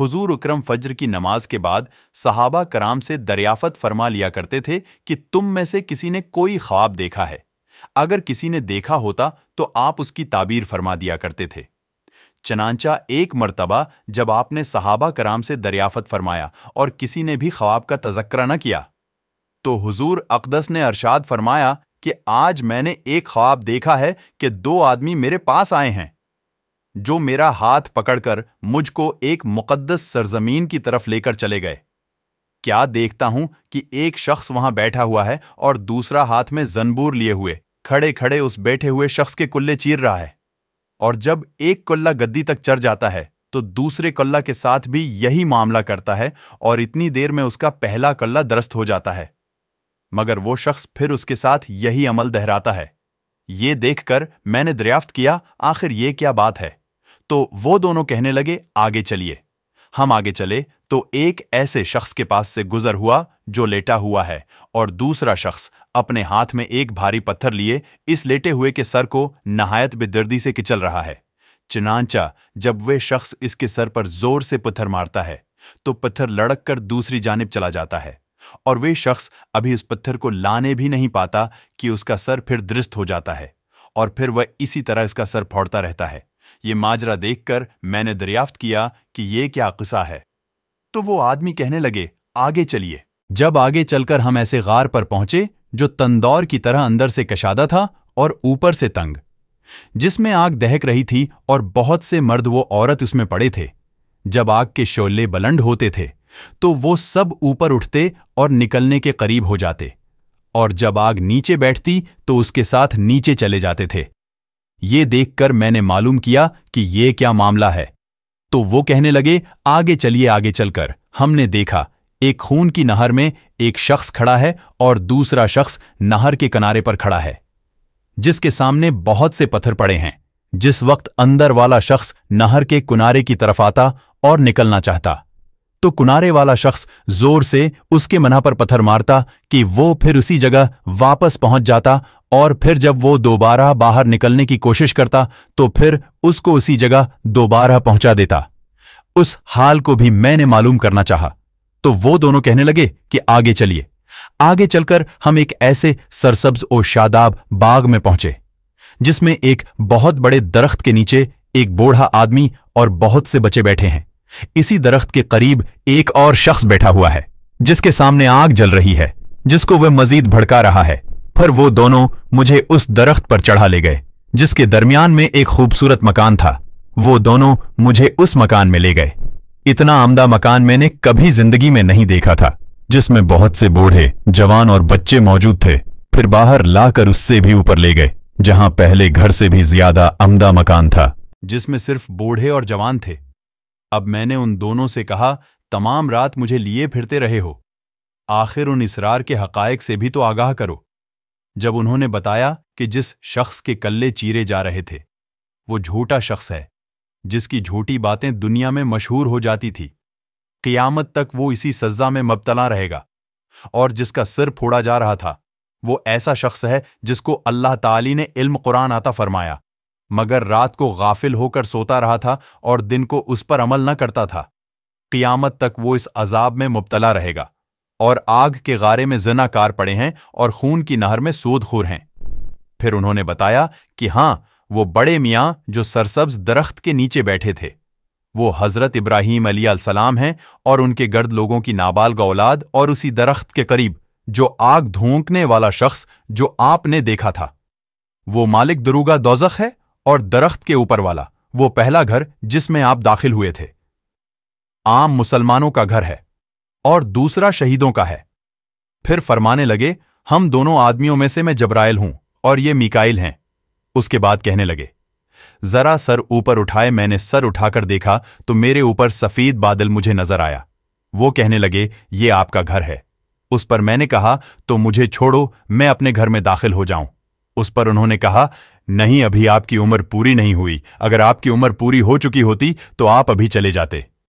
हुजूर उक्रम फज्र की नमाज के बाद सहाबा कराम से दरियाफत फरमा लिया करते थे कि तुम में से किसी ने कोई ख्वाब देखा है अगर किसी ने देखा होता तो आप उसकी ताबीर फरमा दिया करते थे चनानचा एक मर्तबा जब आपने सहाबा कराम से दरियाफत फरमाया और किसी ने भी ख्वाब का तजक्रा न किया तो हुजूर अकदस ने अरशाद फरमाया कि आज मैंने एक ख्वाब देखा है कि दो आदमी मेरे पास आए हैं जो मेरा हाथ पकड़कर मुझको एक मुकद्दस सरजमीन की तरफ लेकर चले गए क्या देखता हूं कि एक शख्स वहां बैठा हुआ है और दूसरा हाथ में जनबूर लिए हुए खड़े खड़े उस बैठे हुए शख्स के कुल्ले चीर रहा है और जब एक कुल्ला गद्दी तक चढ़ जाता है तो दूसरे कल्ला के साथ भी यही मामला करता है और इतनी देर में उसका पहला कल्ला दरस्त हो जाता है मगर वो शख्स फिर उसके साथ यही अमल दहराता है ये देखकर मैंने दरियाफ्त किया आखिर ये क्या बात है तो वो दोनों कहने लगे आगे चलिए हम आगे चले तो एक ऐसे शख्स के पास से गुजर हुआ जो लेटा हुआ है और दूसरा शख्स अपने हाथ में एक भारी पत्थर लिए इस लेटे हुए के सर को नहायत बेदर्दी से किचल रहा है चिनाचा जब वे शख्स इसके सर पर जोर से पत्थर मारता है तो पत्थर लड़क कर दूसरी जानब चला जाता है और वे शख्स अभी उस पत्थर को लाने भी नहीं पाता कि उसका सर फिर दृष्ट हो जाता है और फिर वह इसी तरह इसका सर फोड़ता रहता है ये माजरा देखकर मैंने दरियाफ्त किया कि ये क्या किस्सा है तो वो आदमी कहने लगे आगे चलिए जब आगे चलकर हम ऐसे गार पर पहुंचे जो तंदौर की तरह अंदर से कशादा था और ऊपर से तंग जिसमें आग दहक रही थी और बहुत से मर्द वो औरत उसमें पड़े थे जब आग के शोले बलंड होते थे तो वो सब ऊपर उठते और निकलने के करीब हो जाते और जब आग नीचे बैठती तो उसके साथ नीचे चले जाते थे ये देखकर मैंने मालूम किया कि ये क्या मामला है तो वो कहने लगे आगे चलिए आगे चलकर हमने देखा एक खून की नहर में एक शख्स खड़ा है और दूसरा शख्स नहर के किनारे पर खड़ा है जिसके सामने बहुत से पत्थर पड़े हैं जिस वक्त अंदर वाला शख्स नहर के किनारे की तरफ आता और निकलना चाहता तो किनारे वाला शख्स जोर से उसके मना पर पत्थर मारता कि वो फिर उसी जगह वापस पहुंच जाता और फिर जब वो दोबारा बाहर निकलने की कोशिश करता तो फिर उसको उसी जगह दोबारा पहुंचा देता उस हाल को भी मैंने मालूम करना चाहा तो वो दोनों कहने लगे कि आगे चलिए आगे चलकर हम एक ऐसे सरसब्ज और शादाब बाग में पहुंचे जिसमें एक बहुत बड़े दरख्त के नीचे एक बूढ़ा आदमी और बहुत से बच्चे बैठे हैं इसी दरख्त के करीब एक और शख्स बैठा हुआ है जिसके सामने आग जल रही है जिसको वह मजीद भड़का रहा है फिर वो दोनों मुझे उस दरख्त पर चढ़ा ले गए जिसके दरमियान में एक खूबसूरत मकान था वो दोनों मुझे उस मकान में ले गए इतना आमदा मकान मैंने कभी जिंदगी में नहीं देखा था जिसमें बहुत से बूढ़े जवान और बच्चे मौजूद थे फिर बाहर लाकर उससे भी ऊपर ले गए जहां पहले घर से भी ज्यादा आमदा मकान था जिसमें सिर्फ बूढ़े और जवान थे अब मैंने उन दोनों से कहा तमाम रात मुझे लिए फिरते रहे हो आखिर उन इसरार के हकायक से भी तो आगाह करो जब उन्होंने बताया कि जिस शख्स के कल्ले चीरे जा रहे थे वो झूठा शख्स है जिसकी झूठी बातें दुनिया में मशहूर हो जाती थी क़ियामत तक वो इसी सज्जा में मबतला रहेगा और जिसका सिर फोड़ा जा रहा था वो ऐसा शख्स है जिसको अल्लाह ताली ने इल्म कुरान आता फरमाया मगर रात को गाफिल होकर सोता रहा था और दिन को उस पर अमल न करता था क़ियामत तक वो इस अजाब में मुबतला रहेगा और आग के गारे में जनाकार पड़े हैं और खून की नहर में सोदखोर हैं फिर उन्होंने बताया कि हां वो बड़े मियां जो सरसब्ज दरख्त के नीचे बैठे थे वो हज़रत इब्राहिम सलाम हैं और उनके गर्द लोगों की नाबालग औलाद और उसी दरख्त के करीब जो आग धोंकने वाला शख्स जो आपने देखा था वो मालिक दरूगा दोजख है और दरख्त के ऊपर वाला वो पहला घर जिसमें आप दाखिल हुए थे आम मुसलमानों का घर है और दूसरा शहीदों का है फिर फरमाने लगे हम दोनों आदमियों में से मैं जबराइल हूं और ये मिकाइल हैं उसके बाद कहने लगे जरा सर ऊपर उठाए मैंने सर उठाकर देखा तो मेरे ऊपर सफेद बादल मुझे नजर आया वो कहने लगे ये आपका घर है उस पर मैंने कहा तो मुझे छोड़ो मैं अपने घर में दाखिल हो जाऊं उस पर उन्होंने कहा नहीं अभी आपकी उम्र पूरी नहीं हुई अगर आपकी उम्र पूरी हो चुकी होती तो आप अभी चले जाते